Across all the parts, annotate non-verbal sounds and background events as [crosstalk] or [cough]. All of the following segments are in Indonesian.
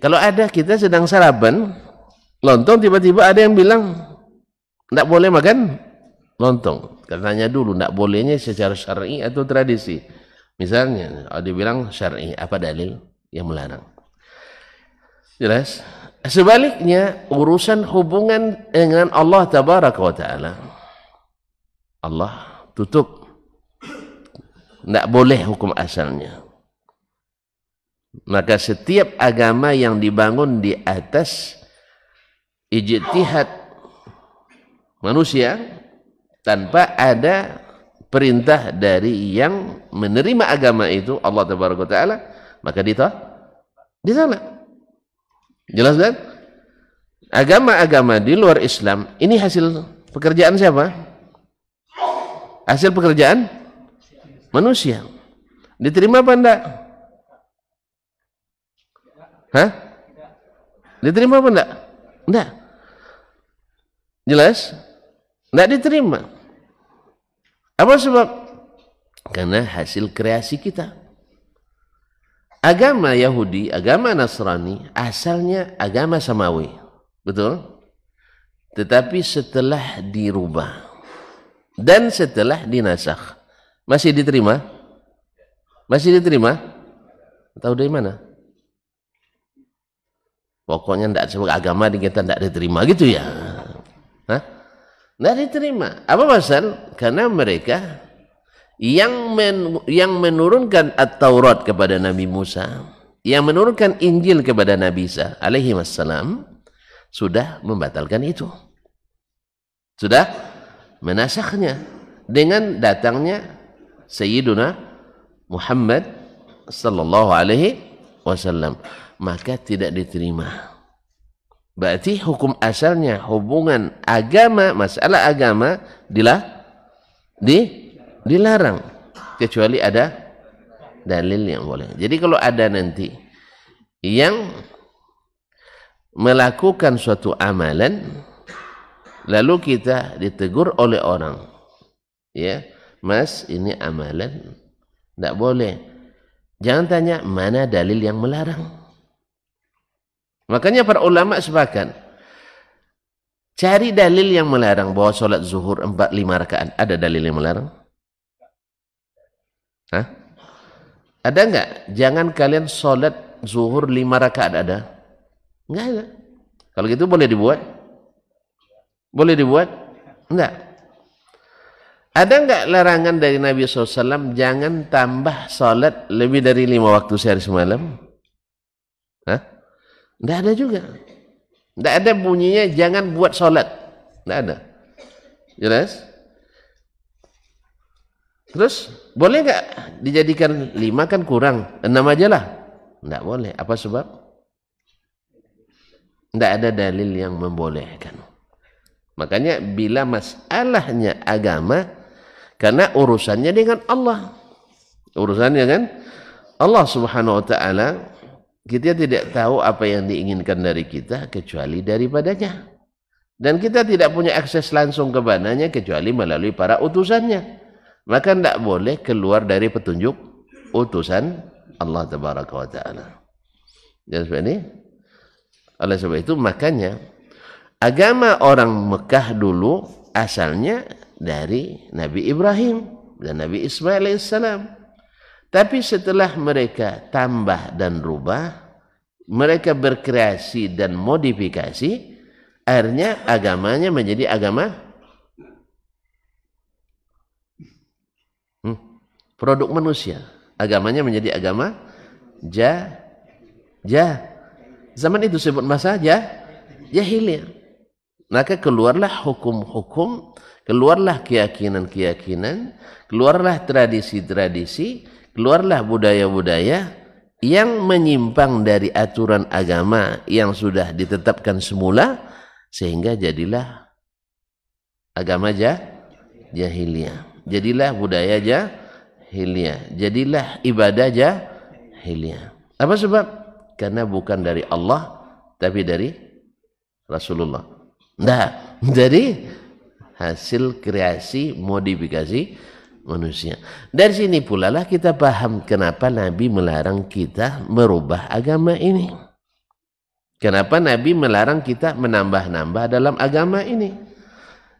kalau ada kita sedang sarapan lontong tiba-tiba ada yang bilang tidak boleh makan lontong katanya dulu tidak bolehnya secara syar'i atau tradisi misalnya ada bilang syar'i apa dalil yang melarang jelas sebaliknya urusan hubungan dengan Allah tabaraka wa taala Allah tutup tidak boleh hukum asalnya maka setiap agama yang dibangun di atas ijtihad manusia tanpa ada perintah dari yang menerima agama itu Allah Tabaraka taala maka di sana jelas kan agama-agama di luar Islam ini hasil pekerjaan siapa hasil pekerjaan manusia diterima apa enggak Hah? Diterima apa enggak? Enggak. Jelas? Enggak diterima. Apa sebab? Karena hasil kreasi kita. Agama Yahudi, agama Nasrani, asalnya agama samawi. Betul? Tetapi setelah dirubah dan setelah dinasakh, masih diterima? Masih diterima? Tahu dari mana? Pokoknya tidak sebab agama di kita tidak diterima gitu ya. Hah? Tidak diterima. Apa pasal? Karena mereka yang men, yang menurunkan At-Taurat kepada Nabi Musa, yang menurunkan Injil kepada Nabi Isa alaihi wassalam sudah membatalkan itu. Sudah menasakhnya dengan datangnya Sayyiduna Muhammad sallallahu alaihi wasallam maka tidak diterima. Berarti hukum asalnya hubungan agama, masalah agama dilah di dilarang kecuali ada dalil yang boleh. Jadi kalau ada nanti yang melakukan suatu amalan lalu kita ditegur oleh orang ya mas ini amalan tidak boleh jangan tanya mana dalil yang melarang Makanya para ulama sepakat cari dalil yang melarang bahwa sholat zuhur 4 lima rakaat. Ada dalil yang melarang? Hah? Ada enggak? Jangan kalian sholat zuhur lima rakaat ada? Enggak ada. Kalau gitu boleh dibuat? Boleh dibuat? Enggak. Ada enggak larangan dari Nabi SAW jangan tambah sholat lebih dari lima waktu sehari semalam? Hah? Tidak ada juga. Tidak ada bunyinya jangan buat sholat. Tidak ada. Jelas? Terus boleh nggak dijadikan lima kan kurang enam aja lah. Tidak boleh. Apa sebab? Tidak ada dalil yang membolehkan. Makanya bila masalahnya agama, karena urusannya dengan Allah. Urusannya kan Allah Subhanahu Wa Taala kita tidak tahu apa yang diinginkan dari kita kecuali daripadanya. Dan kita tidak punya akses langsung kepadanya kecuali melalui para utusannya. Maka tidak boleh keluar dari petunjuk utusan Allah Tabaraka wa Ta'ala. Dan ini, oleh sebab itu makanya agama orang Mekah dulu asalnya dari Nabi Ibrahim dan Nabi Ismail alaihissalam. Tapi setelah mereka tambah dan rubah, mereka berkreasi dan modifikasi, akhirnya agamanya menjadi agama hmm, produk manusia. Agamanya menjadi agama ja ja zaman itu sebut masa ja jahiliyah. Maka keluarlah hukum-hukum, keluarlah keyakinan-keyakinan, keluarlah tradisi-tradisi keluarlah budaya-budaya yang menyimpang dari aturan agama yang sudah ditetapkan semula sehingga jadilah agama jah jahiliyah jadilah budaya jahiliyah jadilah ibadah jahiliyah apa sebab karena bukan dari Allah tapi dari Rasulullah nah [laughs] dari hasil kreasi modifikasi manusia. Dari sini pula lah kita paham kenapa Nabi melarang kita merubah agama ini. Kenapa Nabi melarang kita menambah-nambah dalam agama ini?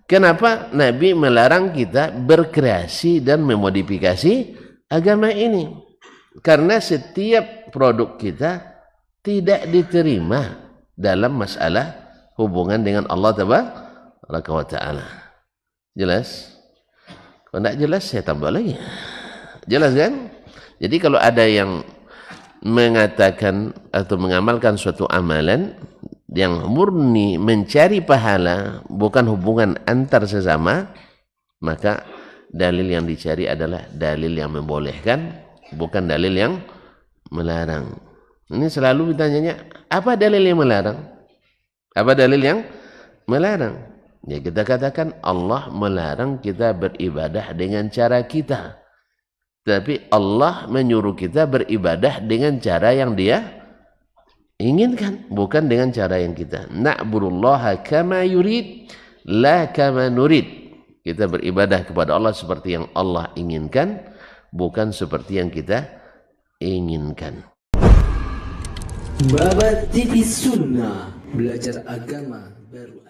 Kenapa Nabi melarang kita berkreasi dan memodifikasi agama ini? Karena setiap produk kita tidak diterima dalam masalah hubungan dengan Allah Taala. Jelas? Kalau tidak jelas saya tambah lagi. Jelas kan? Jadi kalau ada yang mengatakan atau mengamalkan suatu amalan yang murni mencari pahala bukan hubungan antar sesama maka dalil yang dicari adalah dalil yang membolehkan bukan dalil yang melarang ini selalu ditanyanya apa dalil yang melarang apa dalil yang melarang Ya kita katakan Allah melarang kita beribadah dengan cara kita. Tapi Allah menyuruh kita beribadah dengan cara yang dia inginkan. Bukan dengan cara yang kita. Na'burullaha kama yurid la kama nurid. Kita beribadah kepada Allah seperti yang Allah inginkan. Bukan seperti yang kita inginkan. Babat TV Sunnah. Belajar agama baru